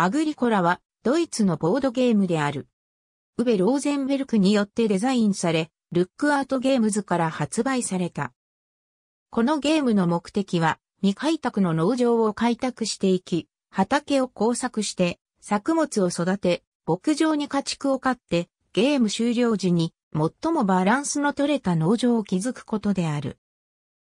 アグリコラはドイツのボードゲームである。ウベ・ローゼンベルクによってデザインされ、ルックアートゲームズから発売された。このゲームの目的は、未開拓の農場を開拓していき、畑を工作して、作物を育て、牧場に家畜を飼って、ゲーム終了時に最もバランスの取れた農場を築くことである。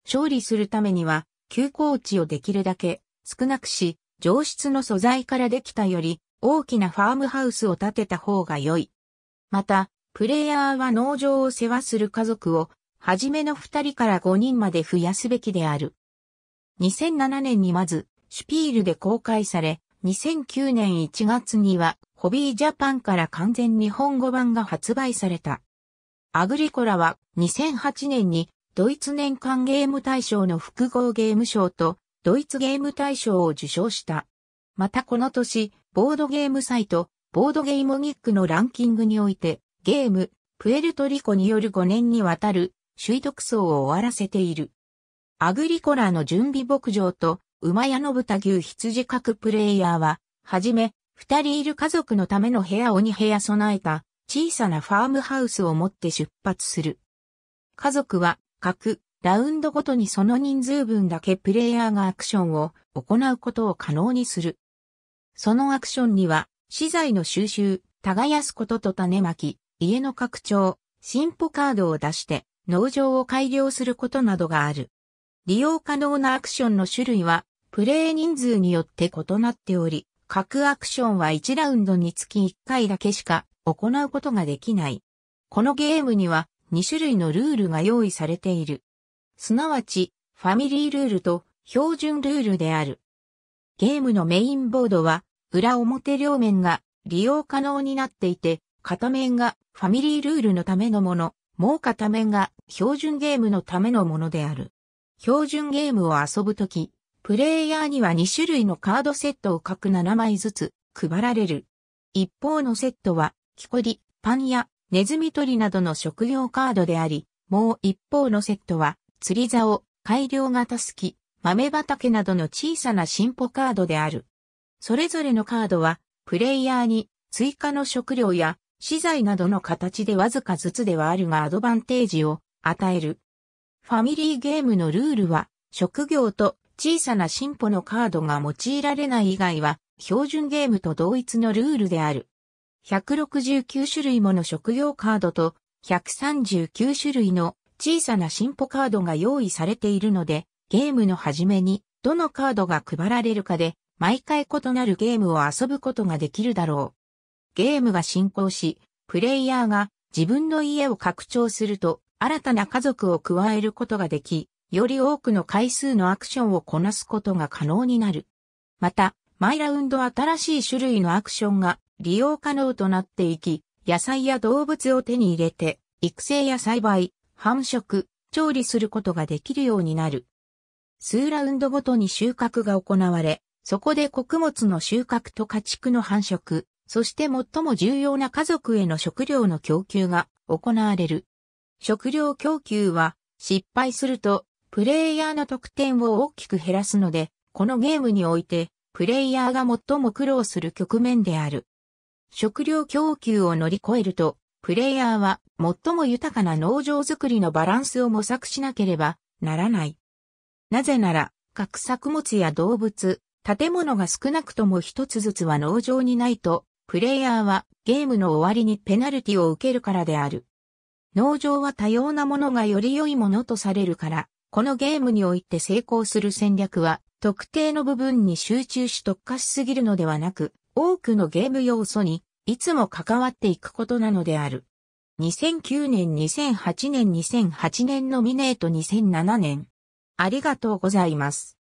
勝利するためには、休耕地をできるだけ少なくし、上質の素材からできたより大きなファームハウスを建てた方が良い。また、プレイヤーは農場を世話する家族を、はじめの2人から5人まで増やすべきである。2007年にまず、シュピールで公開され、2009年1月には、ホビージャパンから完全日本語版が発売された。アグリコラは2008年にドイツ年間ゲーム大賞の複合ゲーム賞とドイツゲーム大賞を受賞した。またこの年、ボードゲームサイト、ボードゲームギックのランキングにおいて、ゲーム、プエルトリコによる5年にわたる、首位独走を終わらせている。アグリコラの準備牧場と、馬屋の豚牛羊各プレイヤーは、はじめ、二人いる家族のための部屋を2部屋備えた、小さなファームハウスを持って出発する。家族は、各、ラウンドごとにその人数分だけプレイヤーがアクションを行うことを可能にする。そのアクションには、資材の収集、耕すことと種まき、家の拡張、進歩カードを出して農場を改良することなどがある。利用可能なアクションの種類は、プレイ人数によって異なっており、各アクションは1ラウンドにつき1回だけしか行うことができない。このゲームには2種類のルールが用意されている。すなわち、ファミリールールと標準ルールである。ゲームのメインボードは、裏表両面が利用可能になっていて、片面がファミリールールのためのもの、もう片面が標準ゲームのためのものである。標準ゲームを遊ぶとき、プレイヤーには2種類のカードセットを各7枚ずつ配られる。一方のセットは、木こり、パンやネズミ取りなどの職業カードであり、もう一方のセットは、釣り竿、改良型すき、豆畑などの小さな進歩カードである。それぞれのカードは、プレイヤーに追加の食料や資材などの形でわずかずつではあるがアドバンテージを与える。ファミリーゲームのルールは、職業と小さな進歩のカードが用いられない以外は、標準ゲームと同一のルールである。169種類もの職業カードと139種類の小さな進歩カードが用意されているので、ゲームの始めにどのカードが配られるかで、毎回異なるゲームを遊ぶことができるだろう。ゲームが進行し、プレイヤーが自分の家を拡張すると新たな家族を加えることができ、より多くの回数のアクションをこなすことが可能になる。また、毎ラウンド新しい種類のアクションが利用可能となっていき、野菜や動物を手に入れて、育成や栽培、繁殖、調理することができるようになる。数ラウンドごとに収穫が行われ、そこで穀物の収穫と家畜の繁殖、そして最も重要な家族への食料の供給が行われる。食料供給は失敗するとプレイヤーの得点を大きく減らすので、このゲームにおいてプレイヤーが最も苦労する局面である。食料供給を乗り越えるとプレイヤーは最も豊かな農場づくりのバランスを模索しなければならない。なぜなら、各作物や動物、建物が少なくとも一つずつは農場にないと、プレイヤーはゲームの終わりにペナルティを受けるからである。農場は多様なものがより良いものとされるから、このゲームにおいて成功する戦略は特定の部分に集中し特化しすぎるのではなく、多くのゲーム要素にいつも関わっていくことなのである。2009年、2008年、2008年ノミネート2007年。ありがとうございます。